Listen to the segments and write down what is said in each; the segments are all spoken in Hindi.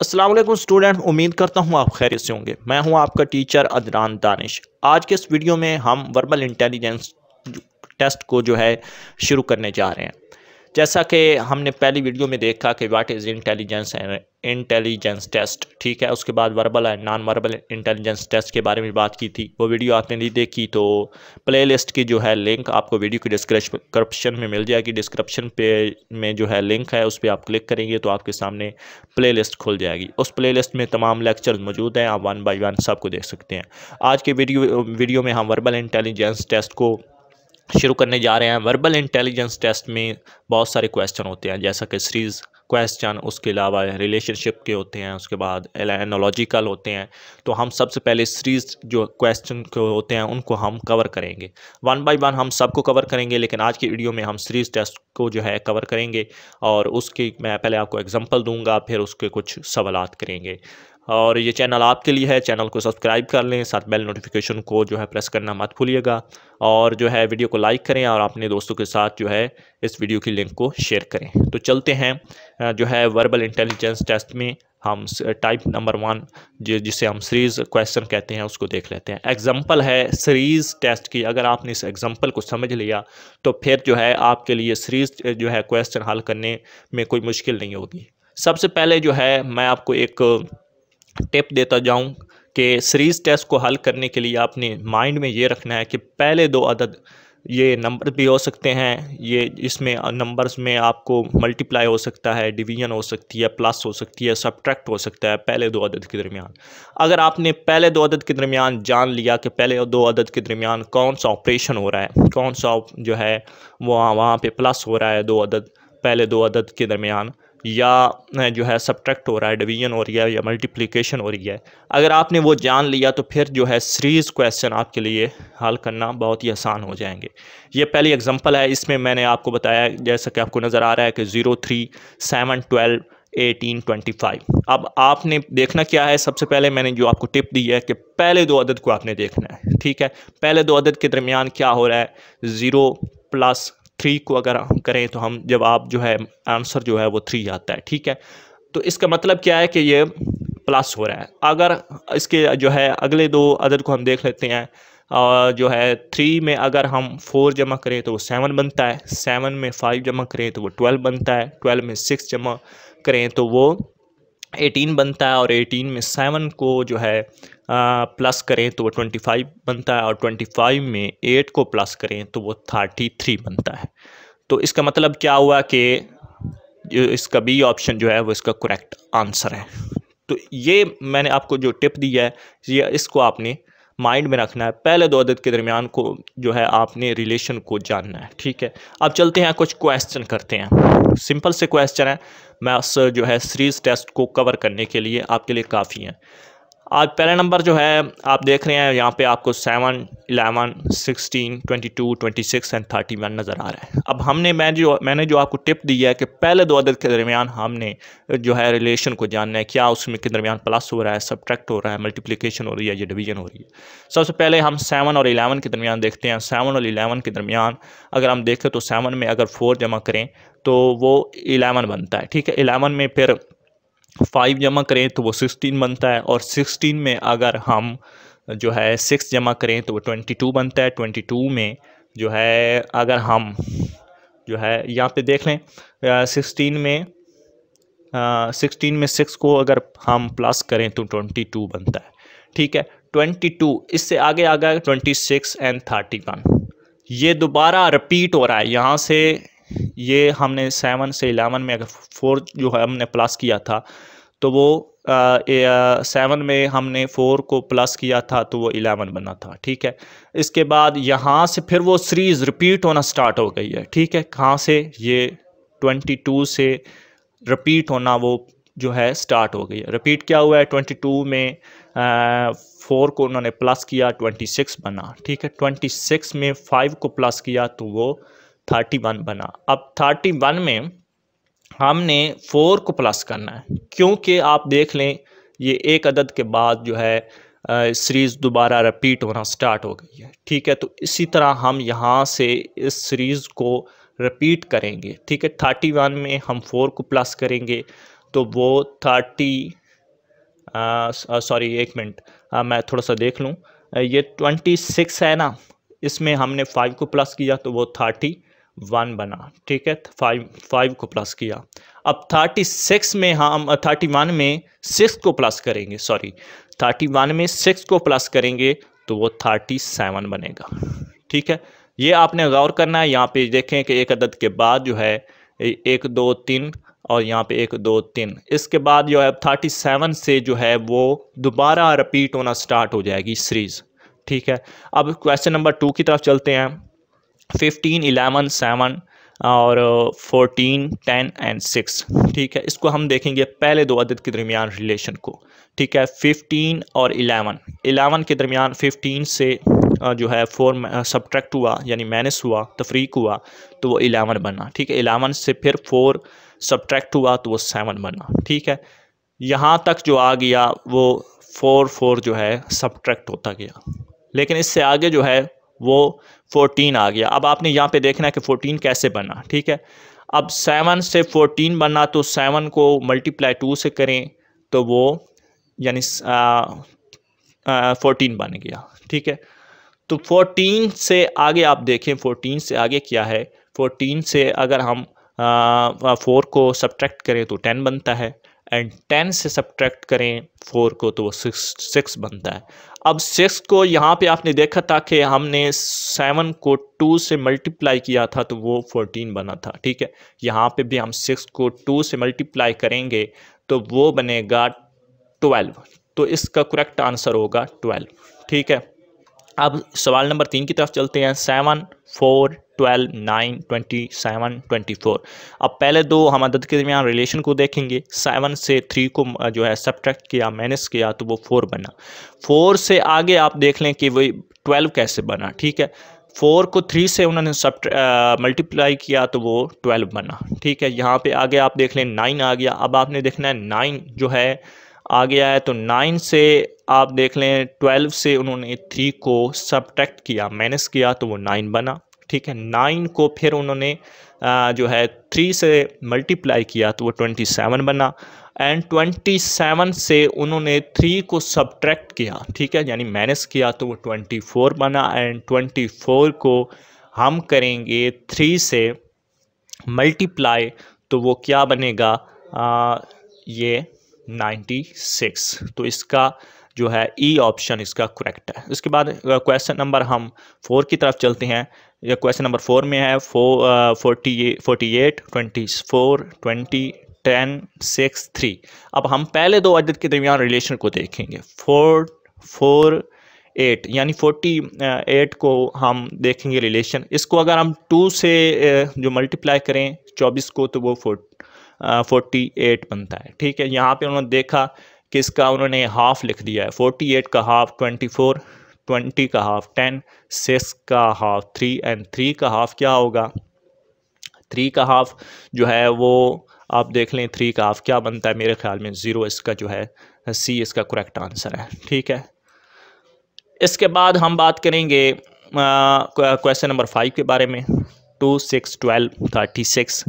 असलम स्टूडेंट उम्मीद करता हूँ आप खैर से होंगे मैं हूँ आपका टीचर अदरान दानिश आज के इस वीडियो में हम वर्बल इंटेलिजेंस टेस्ट को जो है शुरू करने जा रहे हैं जैसा कि हमने पहली वीडियो में देखा कि what is intelligence and intelligence test ठीक है उसके बाद verbal and non verbal intelligence test के बारे में बात की थी वो वीडियो आपने नहीं देखी तो प्लेलिस्ट की जो है लिंक आपको वीडियो की डिस्क्रिप्शन में मिल जाएगी डिस्क्रिप्शन पे में जो है लिंक है उस पर आप क्लिक करेंगे तो आपके सामने लिस्ट खुल जाएगी उस लिस्ट में तमाम लेक्चर मौजूद हैं आप वन बाई वन सबको देख सकते हैं आज के वीडियो वीडियो में हम वर्बल इंटेलिजेंस टेस्ट को शुरू करने जा रहे हैं वर्बल इंटेलिजेंस टेस्ट में बहुत सारे क्वेश्चन होते हैं जैसा कि सीरीज़ क्वेश्चन उसके अलावा रिलेशनशिप के होते हैं उसके बाद एनोलॉजिकल होते हैं तो हम सबसे पहले सीरीज़ जो क्वेश्चन के होते हैं उनको हम कवर करेंगे वन बाय वन हम सबको कवर करेंगे लेकिन आज की वीडियो में हम सीरीज़ टेस्ट को जो है कवर करेंगे और उसकी मैं पहले आपको एग्जांपल दूंगा फिर उसके कुछ सवाल करेंगे और ये चैनल आपके लिए है चैनल को सब्सक्राइब कर लें साथ बेल नोटिफिकेशन को जो है प्रेस करना मत भूलिएगा और जो है वीडियो को लाइक करें और अपने दोस्तों के साथ जो है इस वीडियो की लिंक को शेयर करें तो चलते हैं जो है वर्बल इंटेलिजेंस टेस्ट में हम टाइप नंबर वन जो जिसे हम सीरीज़ क्वेश्चन कहते हैं उसको देख लेते हैं एग्जांपल है सीरीज़ टेस्ट की अगर आपने इस एग्जांपल को समझ लिया तो फिर जो है आपके लिए सीरीज़ जो है क्वेश्चन हल करने में कोई मुश्किल नहीं होगी सबसे पहले जो है मैं आपको एक टिप देता जाऊं कि सीरीज़ टेस्ट को हल करने के लिए आपने माइंड में ये रखना है कि पहले दो अदद ये नंबर भी हो सकते हैं ये इसमें नंबर्स में आपको मल्टीप्लाई हो सकता है डिवीजन हो सकती है प्लस हो सकती है सब्ट्रैक्ट हो सकता है पहले दो अदद के दरमियान अगर आपने पहले दो अदद के दरमियान जान लिया कि पहले दो अदद के दरमियान कौन सा ऑपरेशन हो रहा है कौन सा जो है वहाँ वहाँ पर प्लस हो रहा है दो अदद पहले दो अदद के दरमियान या जो है सब्ट्रैक्ट हो रहा है डिवीजन हो रही है या मल्टीप्लिकेशन हो रही है अगर आपने वो जान लिया तो फिर जो है सीरीज़ क्वेश्चन आपके लिए हल करना बहुत ही आसान हो जाएंगे ये पहली एग्जांपल है इसमें मैंने आपको बताया जैसा कि आपको नज़र आ रहा है कि zero three seven twelve eighteen twenty five अब आपने देखना क्या है सबसे पहले मैंने जो आपको टिप दी है कि पहले दो अदद को आपने देखना है ठीक है पहले दो अदद के दरमियान क्या हो रहा है ज़ीरो प्लस थ्री को अगर करें तो हम जब आप जो है आंसर जो है वो थ्री आता है ठीक है तो इसका मतलब क्या है कि ये प्लस हो रहा है अगर इसके जो है अगले दो अदर को हम देख लेते हैं और जो है थ्री में अगर हम फोर जमा करें तो वो सेवन बनता है सेवन में फाइव जमा करें तो वो ट्वेल्व बनता है ट्वेल्व में सिक्स जमा करें तो वो एटीन बनता है और एटीन में सेवन को जो है प्लस करें तो वो ट्वेंटी फाइव बनता है और ट्वेंटी फाइव में एट को प्लस करें तो वो थर्टी थ्री बनता है तो इसका मतलब क्या हुआ कि इसका बी ऑप्शन जो है वो इसका करेक्ट आंसर है तो ये मैंने आपको जो टिप दी है ये इसको आपने माइंड में रखना है पहले दो अदद के दरमियान को जो है आपने रिलेशन को जानना है ठीक है अब चलते हैं कुछ क्वेश्चन करते हैं सिंपल से क्वेश्चन है मैथ्स जो है सीरीज टेस्ट को कवर करने के लिए आपके लिए काफ़ी हैं आज पहला नंबर जो है आप देख रहे हैं यहाँ पे आपको seven eleven sixteen twenty two twenty six and thirty one नज़र आ रहा है अब हमने मैं जो मैंने जो आपको टिप दी है कि पहले दो अदद के दरमियान हमने जो है रिलेशन को जानना है क्या उसमें के दरमियान प्लस हो रहा है सब्ट्रैक्ट हो रहा है मल्टीप्लिकेशन हो रही है या डिवीजन हो रही है सबसे पहले हम सेवन और इलेवन के दरमियान देखते हैं सेवन और इलेवन के दरमियान अगर हम देखें तो सेवन में अगर फोर जमा करें तो वो इलेवन बनता है ठीक है इलेवन में फिर फाइव जमा करें तो वो सिक्सटीन बनता है और सिक्सटीन में अगर हम जो है सिक्स जमा करें तो वो ट्वेंटी टू बनता है ट्वेंटी टू में जो है अगर हम जो है यहाँ पे देख लें सिक्सटीन में सिक्सटीन में सिक्स को अगर हम प्लस करें तो ट्वेंटी टू बनता है ठीक है ट्वेंटी टू इससे आगे आ गया twenty six and thirty one ये दोबारा रिपीट हो रहा है यहाँ से ये हमने सेवन से इलेवन में अगर फोर जो है हमने प्लस किया था तो वो सेवन में हमने फोर को प्लस किया था तो वो इलेवन बना था ठीक है इसके बाद यहाँ से फिर वो सीरीज़ रिपीट होना स्टार्ट हो गई है ठीक है कहाँ से ये ट्वेंटी टू से रिपीट होना वो जो है स्टार्ट हो गई है रिपीट क्या हुआ है ट्वेंटी टू में फोर को उन्होंने प्लस किया ट्वेंटी सिक्स बना ठीक है ट्वेंटी सिक्स में फाइव को प्लस किया तो वो थर्टी वन बना अब थर्टी वन में हमने फोर को प्लस करना है क्योंकि आप देख लें ये एक अदद के बाद जो है सीरीज़ दोबारा रिपीट होना स्टार्ट हो गई है ठीक है तो इसी तरह हम यहाँ से इस सीरीज़ को रिपीट करेंगे ठीक है थर्टी वन में हम फोर को प्लस करेंगे तो वो थर्टी सॉरी एक मिनट मैं थोड़ा सा देख लूँ ये ट्वेंटी सिक्स है ना इसमें हमने फाइव को प्लस किया तो वो थर्टी वन बना ठीक है फाइव फाइव को प्लस किया अब थर्टी सिक्स में हम थर्टी वन में सिक्स को प्लस करेंगे सॉरी थर्टी वन में सिक्स को प्लस करेंगे तो वो थर्टी सेवन बनेगा ठीक है ये आपने गौर करना है यहाँ पे देखें कि एक अदद के बाद जो है एक दो तीन और यहाँ पे एक दो तीन इसके बाद जो है थर्टी सेवन से जो है वो दोबारा रिपीट होना स्टार्ट हो जाएगी सीरीज़ ठीक है अब क्वेश्चन नंबर टू की तरफ चलते हैं फिफ्टीन इलेवन सेवन और फोर्टीन टेन एंड सिक्स ठीक है इसको हम देखेंगे पहले दो अदद के दरमियान रिलेशन को ठीक है फिफ्टीन और इलेवन इलेवन के दरमियान फिफ्टीन से uh, जो है फोर सब्ट्रैक्ट uh, हुआ यानी माइनस हुआ तफरीक हुआ तो वो इलेवन बना ठीक है इलेवन से फिर फोर सब्ट्रैक्ट हुआ तो वो सेवन बना ठीक है यहाँ तक जो आ गया वो फोर फोर जो है सब्ट्रैक्ट होता गया लेकिन इससे आगे जो है वो फोर्टीन आ गया अब आपने यहाँ पे देखना है कि फोर्टीन कैसे बना ठीक है अब सेवन से फोर्टीन बना तो सेवन को मल्टीप्लाई टू से करें तो वो यानी फोर्टीन बन गया ठीक है तो फोर्टीन से आगे आप देखें फोर्टीन से आगे क्या है फोर्टीन से अगर हम फोर को सब्ट्रैक्ट करें तो टेन बनता है एंड टेन से सब्ट्रैक्ट करें फोर को तो वो सिक्स सिक्स बनता है अब सिक्स को यहाँ पे आपने देखा था कि हमने सेवन को टू से मल्टीप्लाई किया था तो वो फोर्टीन बना था ठीक है यहाँ पे भी हम सिक्स को टू से मल्टीप्लाई करेंगे तो वो बनेगा ट्वेल्व तो इसका करेक्ट आंसर होगा ट्वेल्व ठीक है अब सवाल नंबर तीन की तरफ चलते हैं seven four twelve nine twenty seven twenty four अब पहले दो हम अदद के दरमियान रिलेशन को देखेंगे सेवन से थ्री को जो है सब्ट्रैक्ट किया माइनस किया तो वो फोर बना फोर से आगे आप देख लें कि वही ट्वेल्व कैसे बना ठीक है फोर को थ्री से उन्होंने सब मल्टीप्लाई किया तो वो ट्वेल्व बना ठीक है यहाँ पे आगे आप देख लें नाइन आ गया अब आपने देखना है नाइन जो है आ गया है तो नाइन से आप देख लें ट्वेल्व से उन्होंने थ्री को सब्ट्रैक्ट किया माइनस किया तो वो नाइन बना ठीक है नाइन को फिर उन्होंने जो है थ्री से मल्टीप्लाई किया तो वो ट्वेंटी सेवन बना एंड ट्वेंटी सेवन से उन्होंने थ्री को सब्ट्रैक्ट किया ठीक है यानी माइनस किया तो वो ट्वेंटी फोर बना एंड ट्वेंटी फोर को हम करेंगे थ्री से मल्टीप्लाई तो वो क्या बनेगा आ, ये 96 तो इसका जो है ई e ऑप्शन इसका करेक्ट है इसके बाद क्वेश्चन नंबर हम फोर की तरफ चलते हैं या क्वेश्चन नंबर फोर में है forty forty eight twenty four twenty ten six three अब हम पहले दो अदद के दरमियान रिलेशन को देखेंगे फोर फोर एट यानी फोर्टी एट को हम देखेंगे रिलेशन इसको अगर हम टू से जो मल्टीप्लाई करें चौबीस को तो वो फोर फोर्टी एट बनता है ठीक है यहाँ पे उन्होंने देखा कि इसका उन्होंने हाफ़ लिख दिया है फोर्टी एट का हाफ़ ट्वेंटी फोर ट्वेंटी का हाफ़ टेन सिक्स का हाफ़ थ्री एंड थ्री का हाफ़ क्या होगा थ्री का हाफ़ जो है वो आप देख लें थ्री का हाफ़ क्या बनता है मेरे ख्याल में ज़ीरो इसका जो है सी इसका करेक्ट आंसर है ठीक है इसके बाद हम बात करेंगे क्वेश्चन नंबर फाइव के बारे में two six twelve thirty six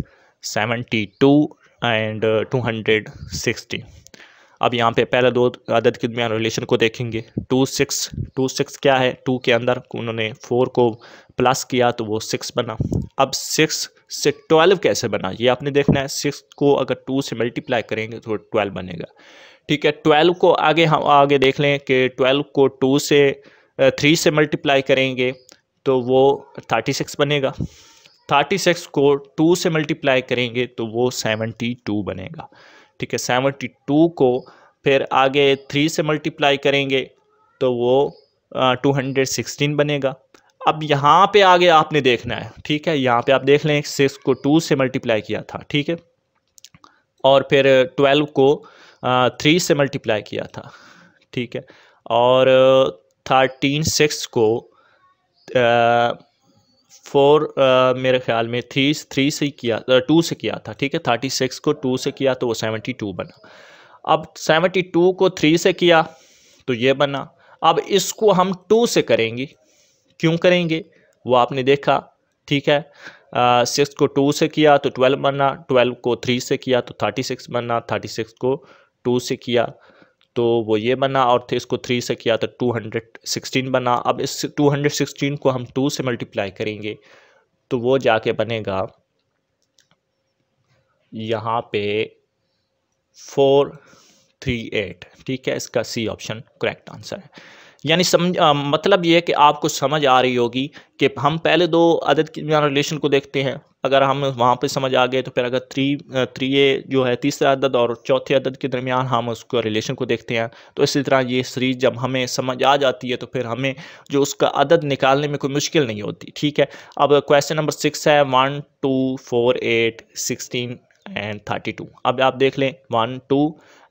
seventy two and two hundred sixty अब यहाँ पे पहले दो आदत के दरमियान रिलेशन को देखेंगे टू सिक्स टू सिक्स क्या है टू के अंदर उन्होंने फोर को प्लस किया तो वो सिक्स बना अब सिक्स से ट्वेल्व कैसे बना ये आपने देखना है सिक्स को अगर टू से मल्टीप्लाई करेंगे तो ट्वेल्व बनेगा ठीक है ट्वेल्व को आगे हम आगे देख लें कि ट्वेल्व को टू से थ्री से मल्टीप्लाई करेंगे तो वो थर्टी सिक्स बनेगा थर्टी सिक्स को टू से मल्टीप्लाई करेंगे तो वो सेवेंटी टू बनेगा ठीक है सेवेंटी टू को फिर आगे थ्री से मल्टीप्लाई करेंगे तो वो टू हंड्रेड सिक्सटीन बनेगा अब यहाँ पे आगे आपने देखना है ठीक है यहाँ पे आप देख लें सिक्स को टू से मल्टीप्लाई किया था ठीक है और फिर ट्वेल्व को थ्री से मल्टीप्लाई किया था ठीक है और थर्टीन सिक्स को आ, फोर uh, मेरे ख्याल में थ्री थ्री से ही किया टू से किया था ठीक है थर्टी सिक्स को टू से किया तो वो सेवेंटी टू बना अब सेवेंटी टू को थ्री से किया तो ये बना अब इसको हम टू से करेंगे क्यों करेंगे वो आपने देखा ठीक है सिक्स uh, को टू से किया तो ट्वेल्व बना ट्वेल्व को थ्री से किया तो थर्टी सिक्स बना थर्टी सिक्स को टू से किया तो वो ये बना और थे इसको थ्री से किया तो टू हंड्रेड सिक्सटीन बना अब इस टू हंड्रेड सिक्सटीन को हम टू से मल्टीप्लाई करेंगे तो वो जाके बनेगा यहाँ पे फोर थ्री एट ठीक है इसका सी ऑप्शन करेक्ट आंसर है यानी समझ आ, मतलब ये है कि आपको समझ आ रही होगी कि हम पहले दो अदद की रिलेशन को देखते हैं अगर हम वहाँ पर समझ आ गए तो फिर अगर थ्री थ्री ए जो है तीसरे अदद और चौथे अदद के दरमियान हम उसको रिलेशन को देखते हैं तो इसी तरह ये सीरीज़ जब हमें समझ आ जाती है तो फिर हमें जो उसका अदद निकालने में कोई मुश्किल नहीं होती ठीक है अब क्वेश्चन नंबर सिक्स है one two four eight sixteen and thirty two अब आप देख लें वन टू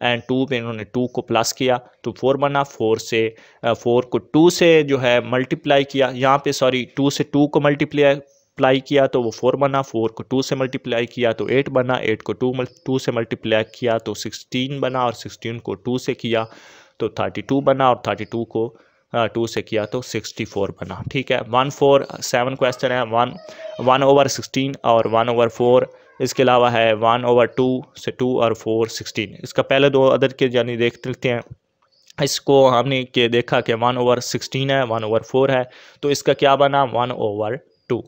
एंड टू पे इन्होंने टू को प्लस किया तो फोर बना फोर से फोर को टू से जो है मल्टीप्लाई किया यहाँ पे सॉरी टू से टू को मल्टीप्लाई मल्टीप्लाई किया तो वो फोर बना फोर को टू से मल्टीप्लाई किया तो एट बना एट को टू टू से मल्टीप्लाई किया तो सिक्सटीन बना और सिक्सटीन को टू से किया तो थर्टी टू बना और थर्टी टू को टू से किया तो सिक्सटी फोर बना ठीक है वन फोर सेवन क्वेश्चन है वन वन ओवर सिक्सटीन और वन ओवर फोर इसके अलावा है वन ओवर टू से टू और फोर सिक्सटीन इसका पहले दो अदर के यानी देख लेते हैं इसको हमने के देखा कि वन ओवर सिक्सटीन है वन ओवर फोर है तो इसका क्या बना वन ओवर टू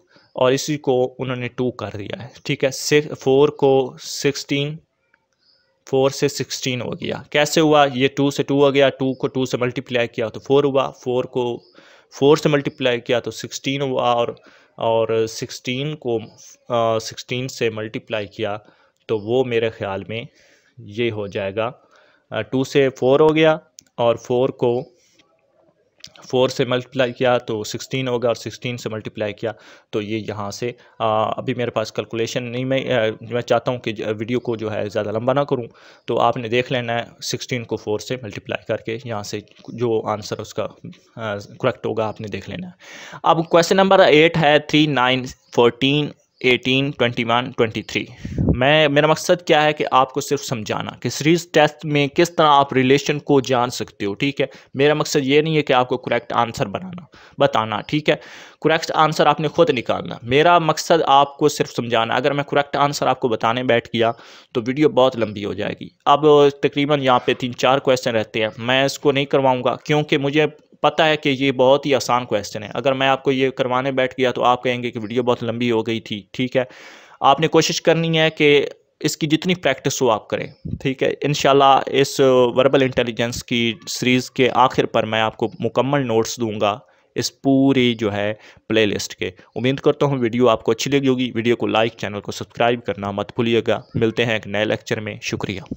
और इसी को उन्होंने टू कर दिया है ठीक है सिक्स फोर को सिक्सटीन फोर से सिक्सटीन हो गया कैसे हुआ ये टू से टू हो गया टू को टू से मल्टीप्लाई किया तो फोर हुआ फोर को फोर से मल्टीप्लाई किया तो सिक्सटीन हुआ और और सिक्सटीन को सिक्सटीन से मल्टीप्लाई किया तो वो मेरे ख्याल में ये हो जाएगा टू से फोर हो गया और फोर को फोर से मल्टीप्लाई किया तो सिक्सटीन होगा और सिक्सटीन से मल्टीप्लाई किया तो ये यहाँ से आ, अभी मेरे पास कैलकुलेशन नहीं मैं आ, मैं चाहता हूँ कि वीडियो को जो है ज़्यादा लंबा ना करूँ तो आपने देख लेना है सिक्सटीन को फोर से मल्टीप्लाई करके यहाँ से जो आंसर उसका करेक्ट होगा आपने देख लेना है अब क्वेश्चन नंबर एट है three nine fourteen eighteen twenty one twenty three मैं मेरा मकसद क्या है कि आपको सिर्फ समझाना कि सीरीज टेस्ट में किस तरह आप रिलेशन को जान सकते हो ठीक है मेरा मकसद ये नहीं है कि आपको करेक्ट आंसर बनाना बताना ठीक है करेक्ट आंसर आपने खुद निकालना मेरा मकसद आपको सिर्फ समझाना अगर मैं करेक्ट आंसर आपको बताने बैठ गया तो वीडियो बहुत लंबी हो जाएगी अब तकरीबन यहाँ पे तीन चार क्वेश्चन रहते हैं मैं इसको नहीं करवाऊँगा क्योंकि मुझे पता है कि ये बहुत ही आसान क्वेश्चन है अगर मैं आपको ये करवाने बैठ गया तो आप कहेंगे कि वीडियो बहुत लंबी हो गई थी ठीक है आपने कोशिश करनी है कि इसकी जितनी प्रैक्टिस हो आप करें ठीक है इन इस वर्बल इंटेलिजेंस की सीरीज़ के आखिर पर मैं आपको मुकम्मल नोट्स दूंगा इस पूरी जो है प्लेलिस्ट के उम्मीद करता हूँ वीडियो आपको अच्छी लगी होगी वीडियो को लाइक चैनल को सब्सक्राइब करना मत भूलिएगा मिलते हैं एक नए लेक्चर में शुक्रिया